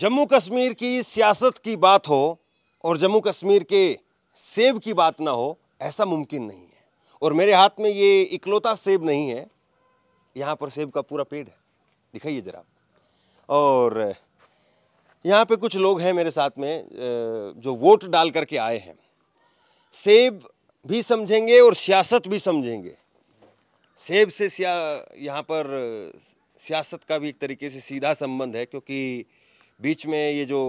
जम्मू कश्मीर की सियासत की बात हो और जम्मू कश्मीर के सेब की बात ना हो ऐसा मुमकिन नहीं है और मेरे हाथ में ये इकलौता सेब नहीं है यहाँ पर सेब का पूरा पेड़ है दिखाइए ज़रा और यहाँ पे कुछ लोग हैं मेरे साथ में जो वोट डाल करके आए हैं सेब भी समझेंगे और सियासत भी समझेंगे सेब से यहाँ पर सियासत का भी एक तरीके से सीधा संबंध है क्योंकि बीच में ये जो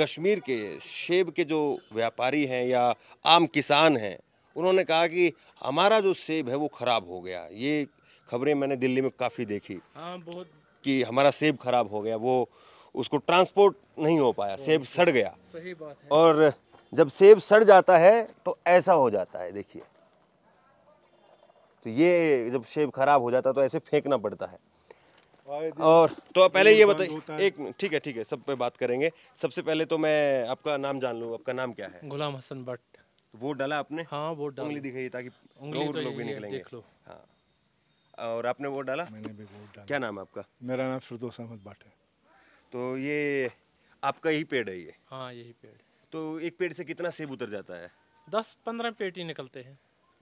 कश्मीर के सेब के जो व्यापारी हैं या आम किसान हैं उन्होंने कहा कि हमारा जो सेब है वो ख़राब हो गया ये खबरें मैंने दिल्ली में काफ़ी देखी हाँ बहुत कि हमारा सेब ख़राब हो गया वो उसको ट्रांसपोर्ट नहीं हो पाया सेब सड़ गया सही बात है और जब सेब सड़ जाता है तो ऐसा हो जाता है देखिए तो ये जब सेब खराब हो जाता है तो ऐसे फेंकना पड़ता है और तो आप पहले ये बताइए एक ठीक है ठीक है सब पे बात करेंगे सबसे पहले तो मैं आपका नाम जान लूँ आपका नाम क्या है गुलाम हसन भट्ट वो डाला आपने हाँ वोट उंगली दिखाई ताकि उंगली तो लोग भी निकलेंगे देख लो हाँ और आपने वोट डाला मैंने भी वोट डाला क्या नाम है आपका मेरा नाम फिरदोस अहमद भट्ट है तो ये आपका यही पेड़ है ये हाँ यही पेड़ तो एक पेड़ से कितना सेब उतर जाता है दस पंद्रह पेटी निकलते हैं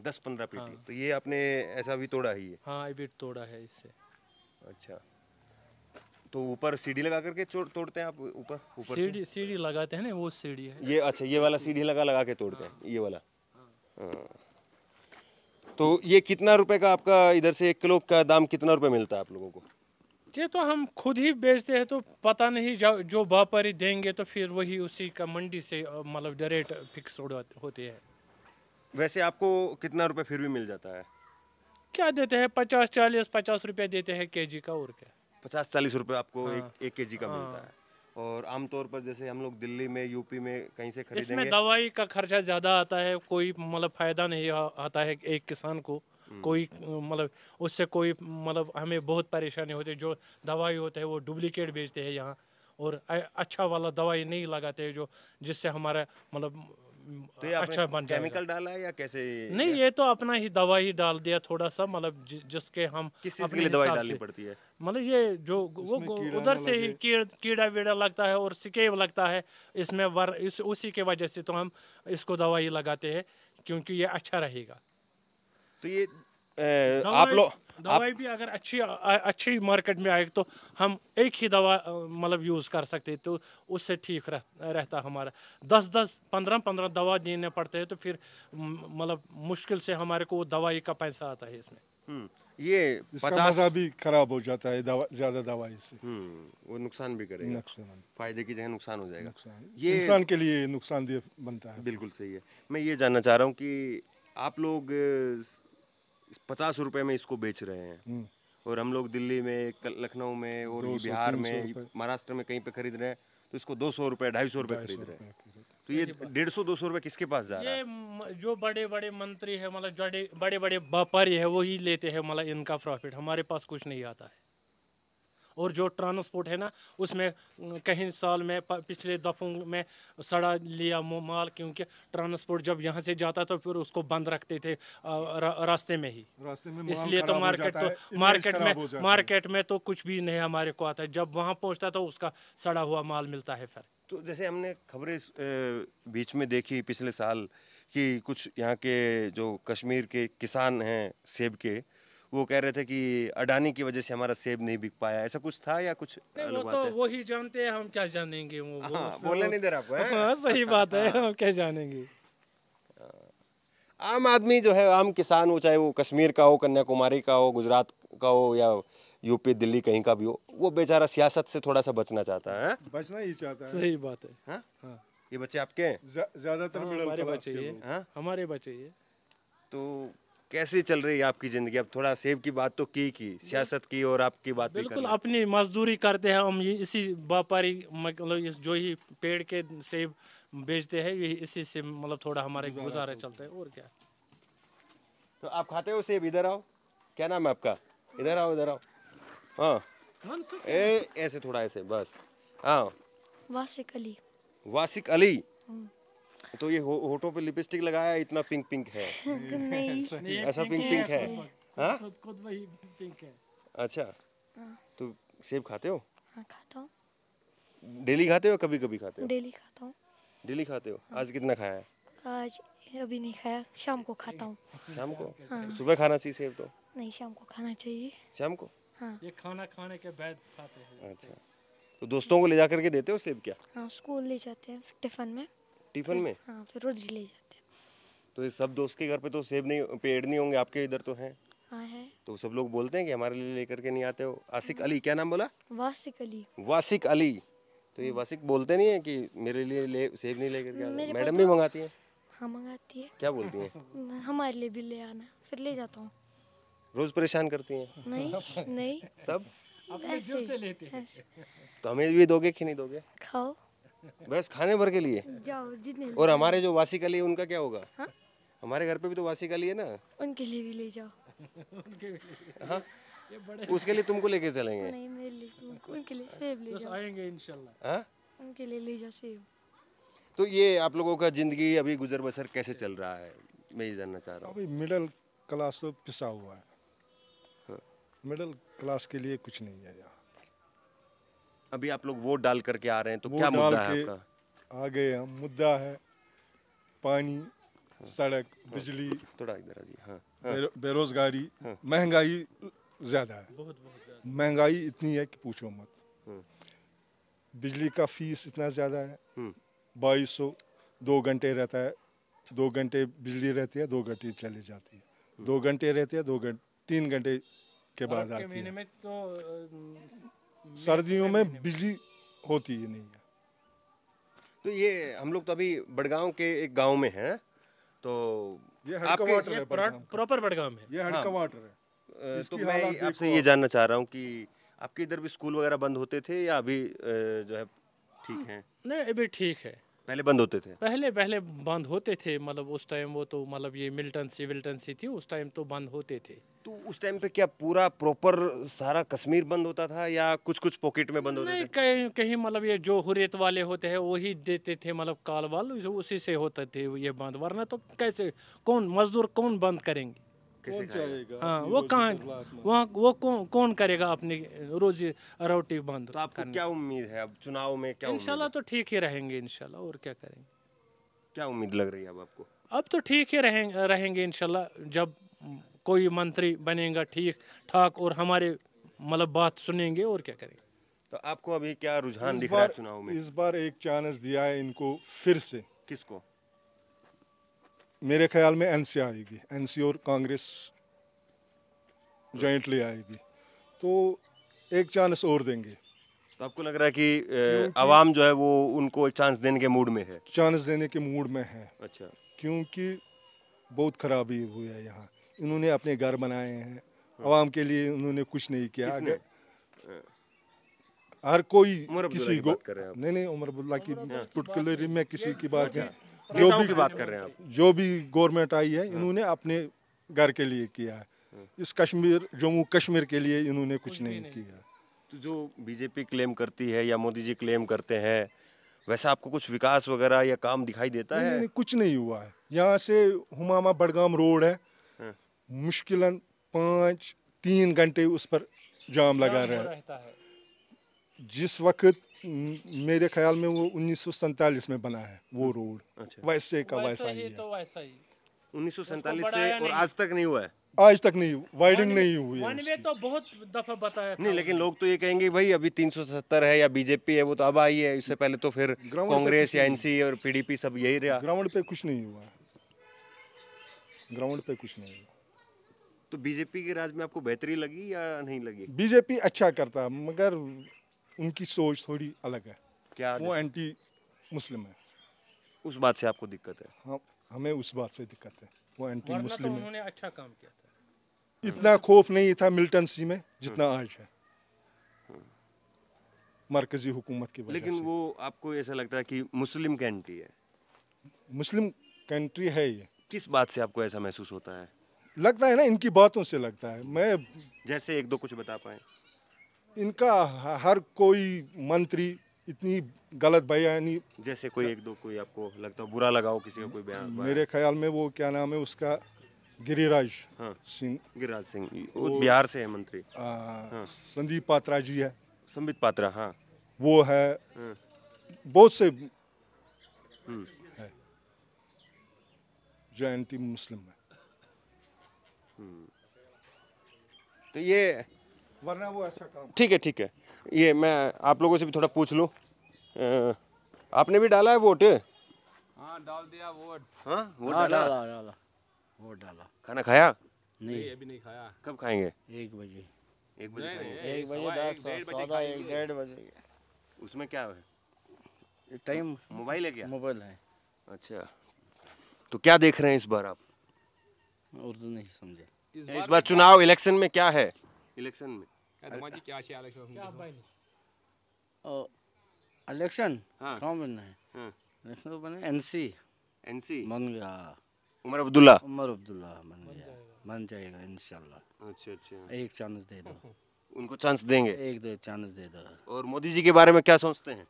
दस पंद्रह पेटी हाँ। तो ये आपने ऐसा भी तोड़ा ही है हाँ ये भी तोड़ा है इससे अच्छा तो ऊपर सीढ़ी लगा करके तोड़ते हैं आप ऊपर ऊपर सीढ़ी सीढ़ी लगाते हैं ना वो सीढ़ी है ये अच्छा ये वाला सीढ़ी लगा लगा के तोड़ते हैं ये वाला हाँ। हाँ। तो ये कितना रुपए का आपका इधर से एक किलो का दाम कितना रुपए मिलता है आप लोगों को ये तो हम खुद ही बेचते हैं तो पता नहीं जो जो व्यापारी देंगे तो फिर वही उसी का मंडी से मतलब डायरेक्ट फिक्स होते हैं वैसे आपको कितना रुपए फिर भी मिल जाता है क्या देते हैं पचास चालीस पचास रुपया देते हैं केजी का और क्या पचास चालीस रुपये आपको हाँ, एक एक के जी का हाँ, मिलता है और आमतौर पर जैसे हम लोग दिल्ली में यूपी में कहीं से खरीदेंगे इसमें दवाई का खर्चा ज़्यादा आता है कोई मतलब फ़ायदा नहीं आता है एक किसान को हम्म। कोई मतलब उससे कोई मतलब हमें बहुत परेशानी होती है जो दवाई होते हैं वो डुप्लीकेट बेचते हैं यहाँ और अच्छा वाला दवाई नहीं लगाते जो जिससे हमारा मतलब तो ये अच्छा बन केमिकल डाला है या कैसे नहीं या? ये तो अपना ही दवा ही डाल दिया थोड़ा सा मतलब जिसके हम किस चीज के लिए दवाई डालनी पड़ती है मतलब ये जो वो उधर से मतलब ही कीड़ा वीड़ा लगता है और सिकेब लगता है इसमें वर इस उसी के वजह से तो हम इसको दवाई लगाते हैं क्योंकि ये अच्छा रहेगा तो ये आप लोग दवाई भी अगर अच्छी अच्छी मार्केट में आएगी तो हम एक ही दवा मतलब यूज़ कर सकते तो उससे ठीक रह, रहता हमारा दस दस पंद्रह पंद्रह दवा देने पड़ते हैं तो फिर मतलब मुश्किल से हमारे को दवाई का पैसा आता है इसमें हम्म, ये पचास भी खराब हो जाता है दवा ज्यादा दवाई से हम्म, वो नुकसान भी करेगा नुकसान फायदे की जगह नुकसान हो जाएगा नुकसान ये इंसान के लिए नुकसानदेह बनता है बिल्कुल सही है मैं ये जानना चाह रहा हूँ कि आप लोग पचास रुपए में इसको बेच रहे हैं हम्म। और हम लोग दिल्ली में लखनऊ में और बिहार में महाराष्ट्र में कहीं पे खरीद रहे हैं तो इसको दो सौ रुपए ढाई सौ रुपए खरीद रहे हैं तो ये डेढ़ सौ दो सौ रुपए किसके पास जा रहा है जो बड़े बड़े मंत्री है मतलब बड़े बड़े व्यापारी है वही लेते हैं मतलब इनका प्रॉफिट हमारे पास कुछ नहीं आता है और जो ट्रांसपोर्ट है ना उसमें कहीं साल में पिछले दफ़ों में सड़ा लिया माल क्योंकि ट्रांसपोर्ट जब यहाँ से जाता तो फिर उसको बंद रखते थे रास्ते में ही रास्ते में इसलिए तो मार्केट तो मार्केट में मार्केट में तो कुछ भी नहीं हमारे को आता जब वहाँ पहुँचता तो उसका सड़ा हुआ माल मिलता है फिर तो जैसे हमने खबरें बीच में देखी पिछले साल कि कुछ यहाँ के जो कश्मीर के किसान हैं सेब के वो कह रहे थे कि अडानी की वजह से हमारा सेब नहीं बिक पाया ऐसा कुछ था या कुछ वो तो वो ही जानते हैं हम क्या जानेंगे वो हाँ, बोलने नहीं दे रहा आपको हाँ, सही बात है हाँ। हम क्या जानेंगे हाँ। आम आदमी जो है आम किसान वो चाहे वो कश्मीर का हो कन्याकुमारी का हो गुजरात का हो या यूपी दिल्ली कहीं का भी हो वो बेचारा सियासत से थोड़ा सा बचना चाहता है बचना ही चाहता है सही बात है हाँ।, हाँ। ये बच्चे आपके हैं ज्यादातर हमारे बच्चे ये हमारे बच्चे ये तो कैसे चल रही है आपकी ज़िंदगी अब थोड़ा सेब की बात तो की की सियासत की और आपकी बात बिल्कुल अपनी मजदूरी करते हैं हम इसी व्यापारी मतलब जो ही पेड़ के सेब बेचते हैं ये इसी से मतलब थोड़ा हमारे गुजारे चलते है और क्या तो आप खाते हो सेब इधर आओ क्या नाम है आपका इधर आओ इधर आओ हाँ ऐसे थोड़ा ऐसे बस हाँ वासिक अली वासिक अली हम्म। तो ये हो, होटो पे लिपस्टिक लगाया इतना पिंक पिंक है ऐसा पिंक पिंक है हाँ पिंक है अच्छा हाँ। तो सेब खाते हो हाँ, डेली खाते हो कभी कभी खाते हो डेली खाता हूँ डेली खाते हो हाँ। आज कितना खाया है आज अभी नहीं खाया शाम को खाता हूँ शाम को हाँ। सुबह खाना चाहिए सेब तो नहीं शाम को खाना चाहिए शाम को हाँ ये खाना खाने के बाद खाते हैं अच्छा तो दोस्तों को ले जा करके देते हो सेब क्या हाँ स्कूल ले जाते हैं टिफिन में टिफिन में हाँ फिर रोज ले जाते तो ये सब दोस्त के घर पे तो सेब नहीं पेड़ नहीं होंगे आपके इधर तो हैं हाँ, है तो सब लोग बोलते हैं कि हमारे लिए लेकर के नहीं आते हो आसिक हाँ। अली क्या नाम बोला वासिक अली वासिक अली तो ये वासिक बोलते नहीं है कि मेरे लिए ले सेब नहीं लेकर के आना मैडम भी तो मंगाती है हाँ मंगाती है क्या बोलती है हमारे लिए भी ले आना फिर ले जाता हूँ रोज परेशान करती है नहीं नहीं तब अपने से लेते हैं तो हमें भी दोगे कि नहीं दोगे खाओ बस खाने भर के लिए जाओ जितने और हमारे जो वासी का लिए उनका क्या होगा हा? हमारे घर पे भी तो वासी का है ना उनके लिए भी ले जाओ हाँ? उसके लिए तुमको लेके चलेंगे नहीं मेरे लिए उनके लिए सेब ले जाओ आएंगे इंशाल्लाह हाँ? उनके लिए ले जाओ सेब तो ये आप लोगों का ज़िंदगी अभी गुजर बसर कैसे चल रहा है मैं ये जानना चाह रहा हूँ अभी मिडिल क्लास तो पिसा हुआ है मिडिल हाँ। क्लास के लिए कुछ नहीं है यहाँ अभी आप लोग वोट डाल करके आ रहे हैं तो क्या मुद्दा है आपका आ गए हम मुद्दा है पानी सड़क हाँ। बिजली थोड़ा इधर जी हाँ, हाँ बेरोजगारी हाँ, महंगाई ज़्यादा है बहुत, बहुत महंगाई इतनी है कि पूछो मत हाँ। बिजली का फीस इतना ज़्यादा है हाँ। बाईस सौ दो घंटे रहता है दो घंटे बिजली रहती है दो घंटे चली जाती है दो घंटे रहती है दो घंटे तीन घंटे के बाद आती है महीने में तो सर्दियों में बिजली होती ही नहीं है तो ये हम लोग तो अभी बड़गांव के एक गांव में हैं तो ये वाटर है प्रॉपर बड़गांव में ये हड़का वाटर हाँ। है तो मैं आपसे ये जानना चाह रहा हूँ कि आपके इधर भी स्कूल वगैरह बंद होते थे या अभी जो है ठीक है नहीं अभी ठीक है पहले बंद होते थे पहले पहले बंद होते थे मतलब उस टाइम वो तो मतलब ये विल्टन सी थी उस टाइम तो बंद होते थे तो उस टाइम पे क्या पूरा प्रॉपर सारा कश्मीर बंद होता था या कुछ कुछ पॉकेट में बंद होता था कहीं कहीं मतलब ये जो हुरियत वाले होते हैं वही देते थे मतलब काल वाल उसी से होते थे ये बंद वरना तो कैसे कौन मजदूर कौन बंद करेंगे किसे हाँ वो कहाँ वहाँ वो कौन कौन करेगा अपनी रोजी रोटी बंद तो आपको क्या उम्मीद है अब चुनाव में क्या इनशाला तो ठीक ही रहेंगे इनशाला और क्या करेंगे क्या उम्मीद लग रही है अब आपको अब तो ठीक ही रहेंगे रहेंगे इंशाल्लाह जब कोई मंत्री बनेगा ठीक ठाक और हमारे मतलब बात सुनेंगे और क्या करेंगे तो आपको अभी क्या रुझान दिख रहा है चुनाव में इस बार एक चांस दिया है इनको फिर से किसको मेरे ख्याल में एन आएगी एन और कांग्रेस जॉइंटली आएगी तो एक चांस और देंगे तो आपको लग रहा है कि आवाम जो है वो उनको एक चांस देने के मूड में है चांस देने के मूड में है अच्छा क्योंकि बहुत खराबी हुई है यहाँ इन्होंने अपने घर बनाए हैं आवाम के लिए उन्होंने कुछ नहीं किया अगर हर कोई किसी को नहीं नहीं उमर अब्दुल्ला की पुटकुलरी हाँ। में किसी की बात अच्छा। नहीं जो भी की बात कर रहे हैं आप जो भी गवर्नमेंट आई है इन्होंने अपने घर के लिए किया है इस कश्मीर जम्मू कश्मीर के लिए इन्होंने कुछ, नहीं, किया तो जो बीजेपी क्लेम करती है या मोदी जी क्लेम करते हैं वैसा आपको कुछ विकास वगैरह या काम दिखाई देता नहीं, है नहीं, कुछ नहीं हुआ है यहाँ से हुमामा बडगाम रोड है। हाँ। मुश्किल पाँच तीन घंटे उस पर जाम लगा रहे हैं जिस वक्त मेरे ख्याल में वो उन्नीस में बना है वो अच्छा। रोड अच्छा। वैसे का वैसा, ही, तो वैसा ही उन्नीस सौ से और आज तक नहीं हुआ है आज तक नहीं वाइडिंग नहीं हुई है तो बहुत दफा बताया नहीं लेकिन लोग तो ये कहेंगे भाई अभी 370 है या बीजेपी है वो तो अब आई है इससे पहले तो फिर कांग्रेस या एनसी और पीडीपी सब यही रहा ग्राउंड पे कुछ नहीं हुआ ग्राउंड पे कुछ नहीं हुआ तो बीजेपी के राज में आपको बेहतरी लगी या नहीं लगी बीजेपी अच्छा करता मगर उनकी सोच थोड़ी अलग है क्या वो एंटी मुस्लिम है उस बात से आपको दिक्कत है हाँ हमें उस बात से दिक्कत है वो एंटी मुस्लिम तो है अच्छा काम किया था इतना खौफ नहीं था मिल्टन सी में जितना हम्म। आज है हम्म। मरकजी हुकूमत की लेकिन वो आपको ऐसा लगता है कि मुस्लिम कंट्री है मुस्लिम कंट्री है ये किस बात से आपको ऐसा महसूस होता है लगता है ना इनकी बातों से लगता है मैं जैसे एक दो कुछ बता पाए इनका हर कोई मंत्री इतनी गलत बयानी जैसे कोई एक दो कोई आपको लगता है बुरा लगाओ किसी का कोई बयान मेरे ख्याल में वो क्या नाम है उसका गिरिराज हाँ, सिंह गिरिराज सिंह वो बिहार से है मंत्री हाँ, संदीप पात्रा जी है संबित पात्रा हाँ वो है हाँ, बहुत से हम्म। है जो एंटी मुस्लिम है हम्म। तो ये वरना वो अच्छा काम ठीक है ठीक है ये मैं आप लोगों से भी थोड़ा पूछ लूँ आपने भी डाला है वोट हाँ डाल दिया वोट हाँ वोट हाँ, डाला डाला डाला वोट डाला खाना खाया नहीं अभी नहीं खाया कब खाएंगे एक बजे एक बजे एक बजे सौदा एक डेढ़ बजे उसमें क्या है टाइम मोबाइल है क्या मोबाइल है अच्छा तो क्या देख रहे हैं इस बार आप उर्दू नहीं समझे इस बार तो चुनाव इलेक्शन में क्या है इलेक्शन में इलेक्शन हाँ हाँ election तो बने गया. उमर अब्दुल्ला. उमर अब्दुल्ला बन गया. बन जाएगा इंशाल्लाह. अच्छा अच्छा. एक चांस दे दो. उनको चांस देंगे एक दो चांस दे दो और मोदी जी के बारे में क्या सोचते हैं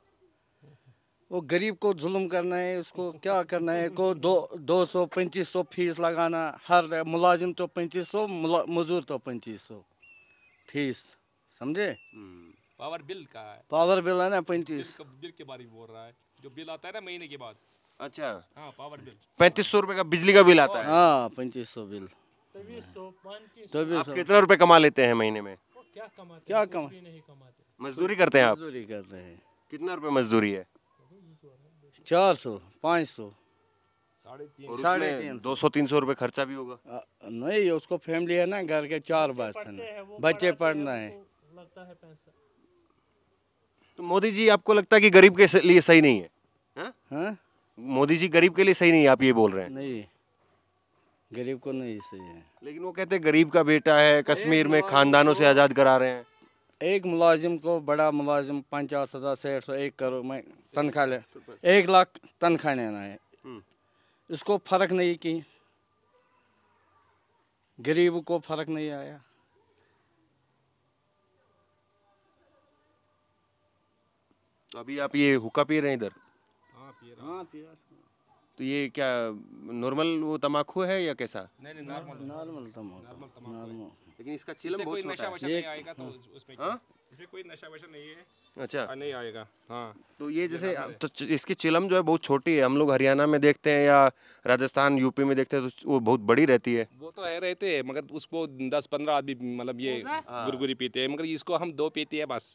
वो गरीब को जुल्म करना है उसको क्या करना है को दो दो सौ पैंतीस सौ फीस लगाना हर मुलाजिम तो पैंतीस सौ मजदूर तो पैंतीस सौ फीस समझे पावर हम्म, बिल का है पावर बिल है ना पैंतीस बिल के बारे में बोल रहा है जो बिल आता है ना महीने के बाद अच्छा हाँ पावर बिल पैंतीस सौ रूपए का बिजली का बिल आता है हाँ पैंतीस सौ बिल आप कितने रुपए कमा लेते हैं महीने में क्या कमाते क्या कमा नहीं कमाते मजदूरी करते हैं आप मजदूरी करते हैं कितना रुपए मजदूरी है चार सौ पाँच सौ साढ़े दो सौ तीन सौ रुपये खर्चा भी होगा नहीं उसको फैमिली है ना घर के चार बच्चे पढ़ना है लगता है पैसा तो मोदी जी आपको लगता है कि गरीब के लिए सही नहीं है हाँ? हाँ? मोदी जी गरीब के लिए सही नहीं है आप ये बोल रहे हैं नहीं गरीब को नहीं सही है लेकिन वो कहते हैं गरीब का बेटा है कश्मीर में खानदानों से आज़ाद करा रहे हैं एक मुलाजिम को बड़ा मुलाजिम पचास हज़ार से आठ सौ एक करोड़ में तनख्वाह ले तो एक लाख तनख्वाह लेना है हम्म। इसको फर्क नहीं की गरीब को फर्क नहीं आया तो अभी आप ये हुक्का पी रहे हैं इधर हाँ, हाँ, तो ये क्या नॉर्मल वो तमाकू है या कैसा नहीं नहीं नॉर्मल नॉर्मल तम्बाकू नॉर्मल लेकिन इसका चिलम बहुत छोटा है नहीं आएगा तो हाँ। उसमें हाँ? इसमें कोई नशा वशा नहीं है अच्छा नहीं आएगा हाँ तो ये जैसे तो इसकी चिलम जो है बहुत छोटी है हम लोग हरियाणा में देखते हैं या राजस्थान यूपी में देखते हैं तो वो बहुत बड़ी रहती है वो तो है रहते हैं मगर उसको दस पंद्रह आदमी मतलब ये गुरगुरी पीते हैं मगर इसको हम दो पीते हैं बस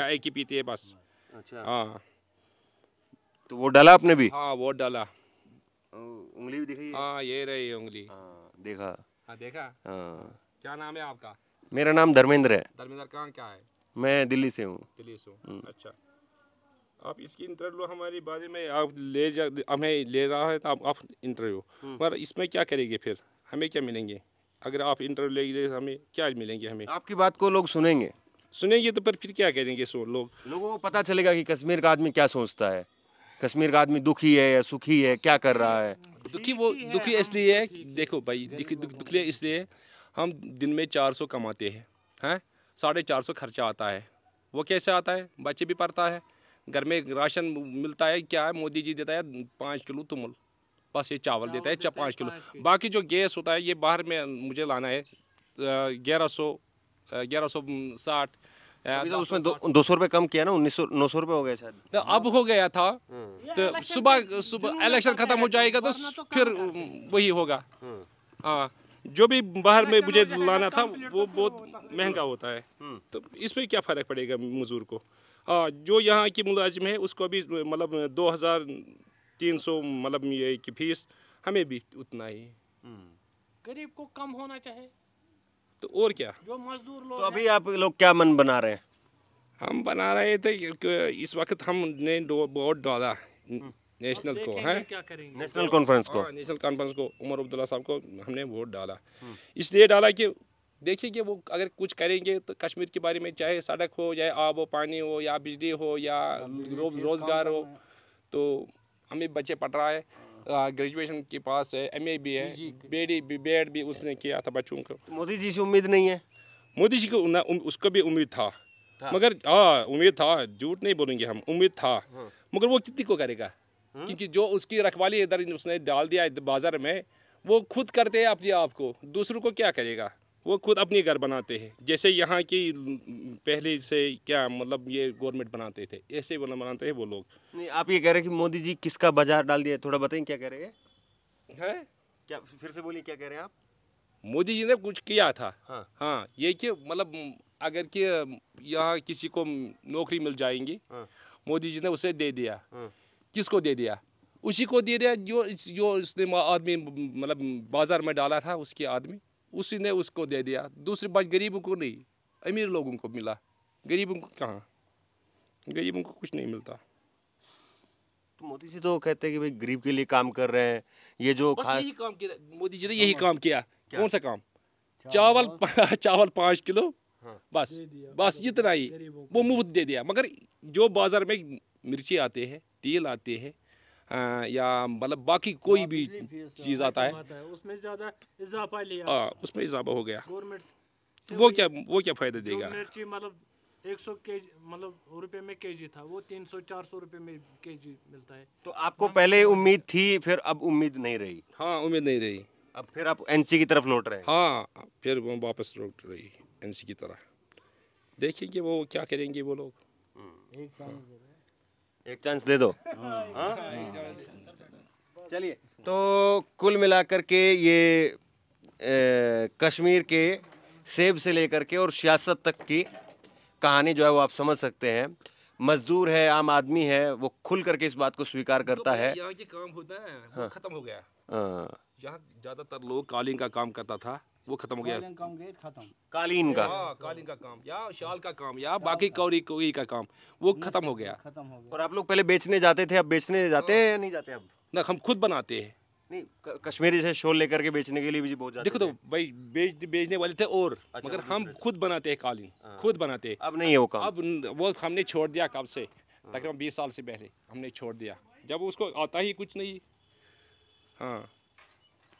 या एक ही पीते हैं बस अच्छा हाँ तो वो डाला आपने भी हाँ वो डाला उंगली भी दिखाई हाँ ये रही उंगली आ, हाँ, देखा आ, हाँ, देखा आ, हाँ। क्या नाम है आपका मेरा नाम धर्मेंद्र है धर्मेंद्र कहाँ क्या है मैं दिल्ली से हूँ दिल्ली से हूँ हम्म। अच्छा आप इसकी इंटरव्यू हमारी बारे में आप ले जा हमें ले रहा है तो आप, आप इंटरव्यू हम्म। पर इसमें क्या करेंगे फिर हमें क्या मिलेंगे अगर आप इंटरव्यू ले हमें क्या मिलेंगे हमें आपकी बात को लोग सुनेंगे सुनेंगे तो पर फिर क्या करेंगे सो लोग लोगों को पता चलेगा कि कश्मीर का आदमी क्या सोचता है कश्मीर का आदमी दुखी है या सुखी है क्या कर रहा है दुखी वो दुखी इसलिए है देखो भाई दुखी दुखी इसलिए हम दिन में चार सौ कमाते हैं हैं साढ़े चार सौ खर्चा आता है वो कैसे आता है बच्चे भी पढ़ता है घर में राशन मिलता है क्या है मोदी जी देता है पाँच किलो तुमुल बस ये चावल देता है पाँच किलो बाकी जो गैस होता है ये बाहर में मुझे लाना है ग्यारह सौ ग्यारह सौ साठ तो उसमें दो, सौ रुपए कम किया ना उन्नीस सौ नौ सौ रुपए हो गए तो अब हो गया था हाँ। तो सुबह सुबह इलेक्शन ख़त्म हो जाएगा तो, तो फिर वही होगा हाँ।, हाँ जो भी बाहर में मुझे लाना था वो बहुत महंगा होता है हाँ। तो इसमें क्या फ़र्क पड़ेगा मज़दूर को हाँ जो यहाँ की मुलाजिम है उसको भी मतलब दो हज़ार तीन सौ मतलब ये की फीस हमें भी उतना ही गरीब को कम होना चाहिए तो और क्या जो मजदूर लोग तो अभी आप लोग क्या मन बना रहे हैं हम बना रहे थे इस वक्त हमने वोट डाला नेशनल को है नेशनल कॉन्फ्रेंस को हाँ, नेशनल कॉन्फ्रेंस को उमर अब्दुल्ला साहब को हमने वोट डाला हम्म। इसलिए डाला कि देखिए कि वो अगर कुछ करेंगे तो कश्मीर के बारे में चाहे सड़क हो चाहे आब हो पानी हो या बिजली हो या रोजगार हो तो हमें बच्चे पट रहा है ग्रेजुएशन हाँ, के पास है ए भी है बेडी बी बी भी उसने किया था बच्चों को मोदी जी से उम्मीद नहीं है मोदी जी को उसको भी उम्मीद था मगर हाँ उम्मीद था झूठ नहीं बोलेंगे हम उम्मीद था हाँ। मगर वो कितनी को करेगा हाँ। क्योंकि जो उसकी रखवाली इधर उसने डाल दिया बाजार में वो खुद करते हैं अपने आप को दूसरों को क्या करेगा वो खुद अपने घर बनाते हैं जैसे यहाँ की पहले से क्या मतलब ये गवर्नमेंट बनाते थे ऐसे बोला बनाते हैं वो लोग नहीं आप ये कह रहे हैं कि मोदी जी किसका बाजार डाल दिया थोड़ा बताएं क्या कह रहे हैं है? क्या फिर से बोलिए क्या कह रहे हैं आप मोदी जी ने कुछ किया था हाँ, हाँ ये कि मतलब अगर कि यहाँ किसी को नौकरी मिल जाएंगी हाँ, मोदी जी ने उसे दे दिया हाँ, किसको दे दिया उसी को दे दिया जो जो उसने आदमी मतलब बाजार में डाला था उसके आदमी उसी ने उसको दे दिया दूसरी बात गरीबों को नहीं अमीर लोगों को मिला गरीबों को कहाँ गरीबों को कुछ नहीं मिलता तो मोदी जी तो कहते हैं कि भाई गरीब के लिए काम कर रहे हैं ये जो बस यही काम किया मोदी जी ने यही काम किया क्या? कौन सा काम चावल चावल, पाँच किलो हाँ। बस बस इतना ही वो मुफ्त दे दिया मगर जो बाज़ार में मिर्ची आते हैं तेल आते हैं या मतलब बाकी कोई हाँ, भी चीज़ हाँ, हाँ, आता है उसमें ज़्यादा इजाफा लिया हाँ उसमें इजाफा हो गया वो क्या वो क्या फ़ायदा देगा मतलब एक सौ के मतलब रुपये में के जी था वो तीन सौ चार सौ रुपये में के जी मिलता है तो आपको पहले उम्मीद थी फिर अब उम्मीद नहीं रही हाँ उम्मीद नहीं रही अब फिर आप एनसी की तरफ लौट रहे हैं हाँ फिर वो वापस लौट रही एनसी की तरह देखिए कि वो क्या करेंगे वो लोग हम्म। एक हाँ। एक चांस दे दो हाँ? चलिए तो कुल मिलाकर के ये ए, कश्मीर के सेब से लेकर के और सियासत तक की कहानी जो है वो आप समझ सकते हैं मजदूर है आम आदमी है वो खुल करके इस बात को स्वीकार करता तो है यहाँ के काम होता है हाँ। खत्म हो गया हाँ। यहाँ ज्यादातर लोग कालीन का काम करता था वो खत्म हो गया खत्म कालीन का हाँ, कालीन का काम या शाल का काम या बाकी कौरी कोई का काम वो खत्म हो गया खत्म हो गया और आप लोग पहले बेचने जाते थे अब बेचने जाते हैं या नहीं जाते अब ना हम खुद बनाते हैं नहीं कश्मीरी से शोल लेकर के बेचने के लिए भी बहुत देखो तो भाई बेच बेचने वाले थे और अच्छा, मगर हम खुद बनाते हैं कालीन हाँ। खुद बनाते हैं अब नहीं है वो काम अब वो हमने छोड़ दिया कब से हाँ। तकरीबन बीस साल से पहले हमने छोड़ दिया जब उसको आता ही कुछ नहीं हाँ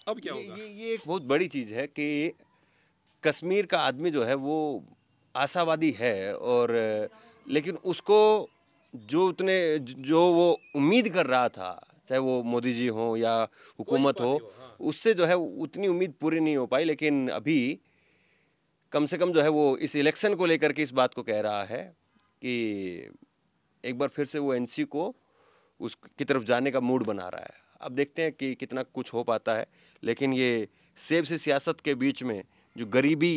अब क्या होगा ये, ये एक बहुत बड़ी चीज़ है कि कश्मीर का आदमी जो है वो आशावादी है और लेकिन उसको जो उतने जो वो उम्मीद कर रहा था चाहे वो मोदी जी हो या हुकूमत हो हाँ। उससे जो है उतनी उम्मीद पूरी नहीं हो पाई लेकिन अभी कम से कम जो है वो इस इलेक्शन को लेकर के इस बात को कह रहा है कि एक बार फिर से वो एनसी को उसकी तरफ जाने का मूड बना रहा है अब देखते हैं कि कितना कुछ हो पाता है लेकिन ये सेब से सियासत के बीच में जो गरीबी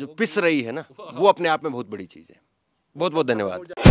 जो पिस रही है ना वो अपने आप में बहुत बड़ी चीज़ है बहुत बहुत अच्छा, धन्यवाद